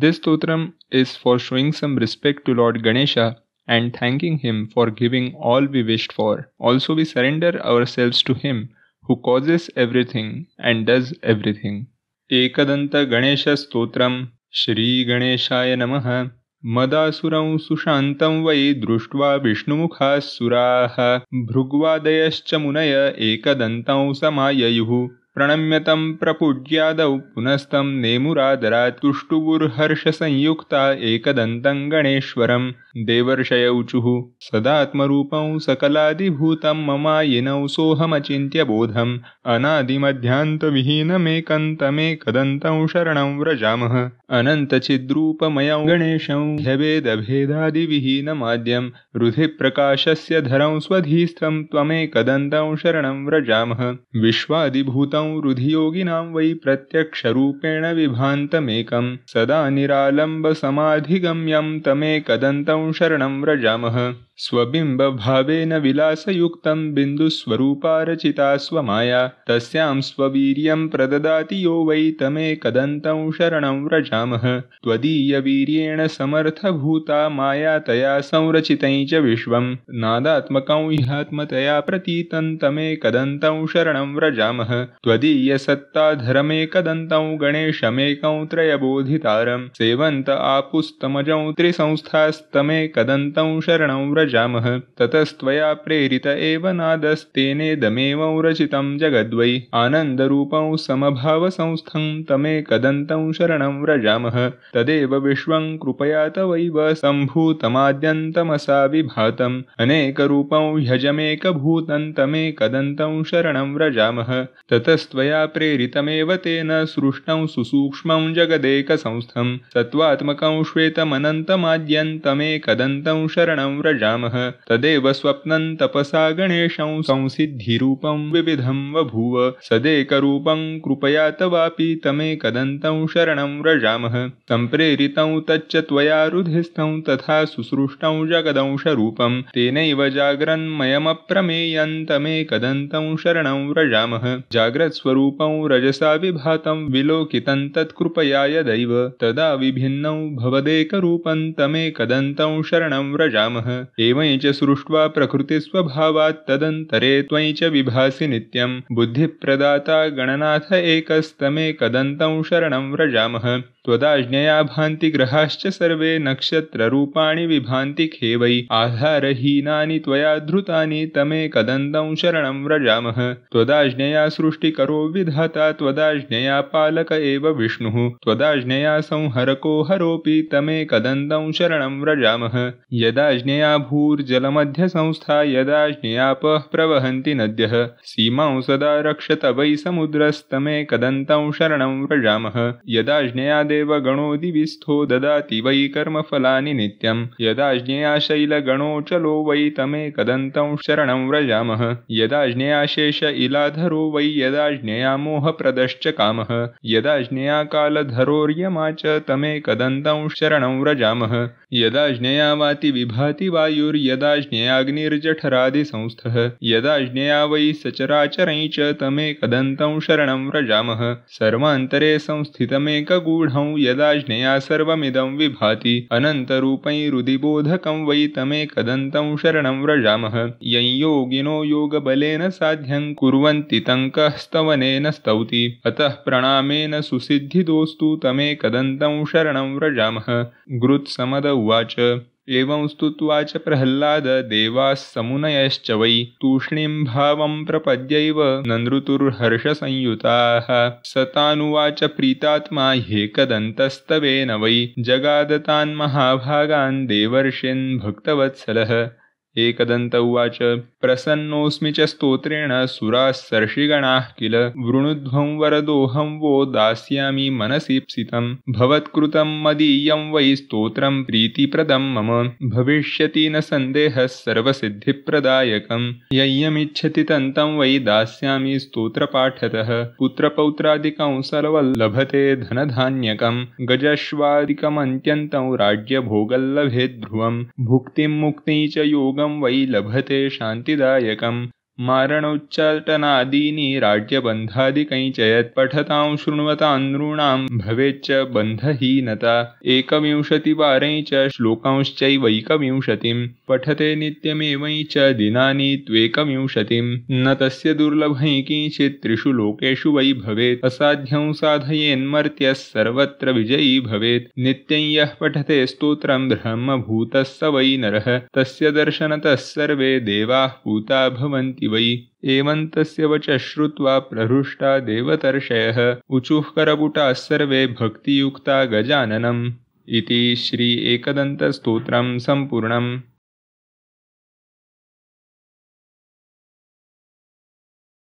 This stotram is for showing some respect to Lord Ganesha and thanking him for giving all we wished for. Also, we surrender ourselves to him who causes everything and does everything. Ekadanta एकदन्त गणेशस्तोत्रम् श्रीगणेशाय नमः मदासुरं सुशान्तं वै दृष्ट्वा विष्णुमुखाः Suraha, भृग्वादयश्च मुनय एकदन्तं समाययुः प्रणम्यतं प्रपूज्यादौ पुनस्तं नेमुरादरात् तुष्टुगुर्हर्षसंयुक्ता एकदन्तं गणेश्वरं देवर्षयौचुः सदात्मरूपं सकलादिभूतं ममायिनौ सोऽहमचिन्त्यबोधम् शरण व्रजा व्रजामः अनन्तचिद्रूपमयं मध्यम हृदय प्रकाश से धरं स्वधीस्थम त्वमेकदन्तं शरण व्रजा विश्वादिभूतं रुधियोगिनां वै प्रत्यक्षरूपेण विभान्तमेकं सदा निरालम्बसमाधिगम्यं तमेकदन्तं शरणं व्रजामः स्वबिम्बभावेन विलासयुक्तं बिन्दुस्वरूपा रचिता स्वमाया तस्यां स्ववीर्यं प्रददाति यो वै तमेकदन्तं शरणं व्रजामः त्वदीयवीर्येण समर्थभूता माया तया संरचितै च विश्वं नादात्मकं ह्यात्मतया प्रतीतं तमेकदन्तं शरणं व्रजामः त्वदीयसत्ताधरमेकदन्तौ गणेशमेकौ त्रयबोधितारं सेवन्त आपुस्तमजौ त्रिसंस्थास्तमेकदन्तौ शरणौ व्रजामः ततस्त्वया प्रेरित एव नादस्तेनेदमेवौ रचितं जगद्वै आनन्दरूपौ समभावसंस्थं तमेकदन्तौ शरणं व्रजामः तदेव विश्वं कृपया तवैव विभातम् अनेकरूपौ ह्यजमेकभूतं तमेकदन्तौ शरणं व्रजामः त्वया प्रेरितमेव तेन सृष्टौ सुसूक्ष्मं जगदेकसंस्थं सत्त्वात्मकं श्वेतमनन्तमाद्यन्तमेकदन्तं शरणं व्रजामः तदेव स्वप्नं तपसा गणेशं संसिद्धिरूपं विविधं बभूव सदेकरूपं कृपया तवापि तमेकदन्तं शरणं व्रजामः प्रेरितं तच्च त्वया रुधिस्थं तथा सुसृष्टौ जगदंशरूपं तेनैव जाग्रन्मयमप्रमेयन्तमेकदन्तं शरणं व्रजामः जाग्र रजसा विभातं विलोकितं तत्कृपया यदैव तदा विभिन्नौ भवदेकरूपं तमेकदन्तं शरणं व्रजामः एवञ्च च सृष्ट्वा प्रकृतिस्वभावात् तदन्तरे त्वयि च विभासि नित्यं बुद्धिप्रदाता गणनाथ एकस्तमेकदन्तं शरणं व्रजामः त्वदाज्ञया भान्ति ग्रहाश्च सर्वे नक्षत्ररूपाणि विभान्ति खेवै आधारहीनानि त्वया धृतानि तमेकदन्तं शरणं व्रजामः त्वदाज्ञया सृष्टि विधाता त्वदाज्ञया पालक एव विष्णुः त्वदाज्ञया संहरको हरोऽपि तमेकदन्तं शरणं व्रजामः यदाज्ञया भूर्जलमध्यसंस्था यदा प्रवहन्ति नद्यः सीमां सदा रक्षत वै समुद्रस्तमेकदन्तं शरणं व्रजामः यदाज्ञया देवगणो दिविस्थो ददाति वै कर्मफलानि नित्यं यदाज्ञया शैलगणोऽचलो वै तमेकदन्तं शरणं व्रजामः यदाज्ञया शेष इलाधरो वै ज्ञेयामोहप्रदश्च कामः यदा च तमेकदन्तं शरणं व्रजामः यदा वाति विभाति वायुर्यदा ज्ञेयाग्निर्जठरादिसंस्थः यदा ज्ञेया वै सचराचरै च तमेकदन्तं शरणं व्रजामः सर्वान्तरे संस्थितमेकगूढं यदा सर्वमिदं विभाति अनन्तरूपैरुदिबोधकं वै तमेकदन्तं शरणं व्रजामः यञ योगिनो योगबलेन साध्यं कुर्वन्ति तङ्कः स्तवनेन स्तौति अतः प्रणामेन सुसिद्धिदोऽस्तु तमेकदन्तं शरणं व्रजामः गृत्समद एवं स्तुत्वा प्रह्लाद प्रह्लाददेवाः समुनयश्च वै तूष्णीं भावं प्रपद्यैव ननृतुर्हर्षसंयुताः सतानुवाच प्रीतात्मा ह्येकदन्तस्तवेन वै जगादतान्महाभागान् भक्तवत्सलः एकदन्त उवाच प्रसन्नोऽस्मि च स्तोत्रेण सुराः सर्षिगणाः किल वरदोऽहं वो दास्यामि मनसिप्सितं भवत्कृतं मदीयं वै स्तोत्रं प्रीतिप्रदं मम भविष्यति न सन्देहः सर्वसिद्धिप्रदायकं ययमिच्छति तन्तं वै दास्यामि स्तोत्रपाठतः पुत्रपौत्रादिकं सर्वल्लभते धनधान्यकम् गजश्वादिकमन्त्यन्तं राज्यभोगल्लभे ध्रुवं भुक्तिं मुक्तिं च योग ं वै लभते शान्तिदायकम् मरणोच्चाटनादी मारणोच्चाटनादीनि राज्यबन्धादिकैचयत् पठतां शृण्वतां नॄणां भवेच्च एक बारे च श्लोकांश्चैवैकविंशतिम् पठते निमें च दिनानि न तस्य दुर्लभ किञ्चित् त्रिषु लोकेशु वै भवे असाध्यं साधयेन्मर्त्यः सर्वत्र विजयी भवेत् नित्यं यः पठते स्तोत्रं स वै नर तस्य दर्शनतः सर्वे देवा पूता भवन्ति वै एवन्तस्य वच श्रुत्वा प्रहृष्टा देवतर्षयः उचुः सर्वे भक्तियुक्ता गजाननम् इति श्री एकदन्तस्तोत्रम् सम्पूर्णम्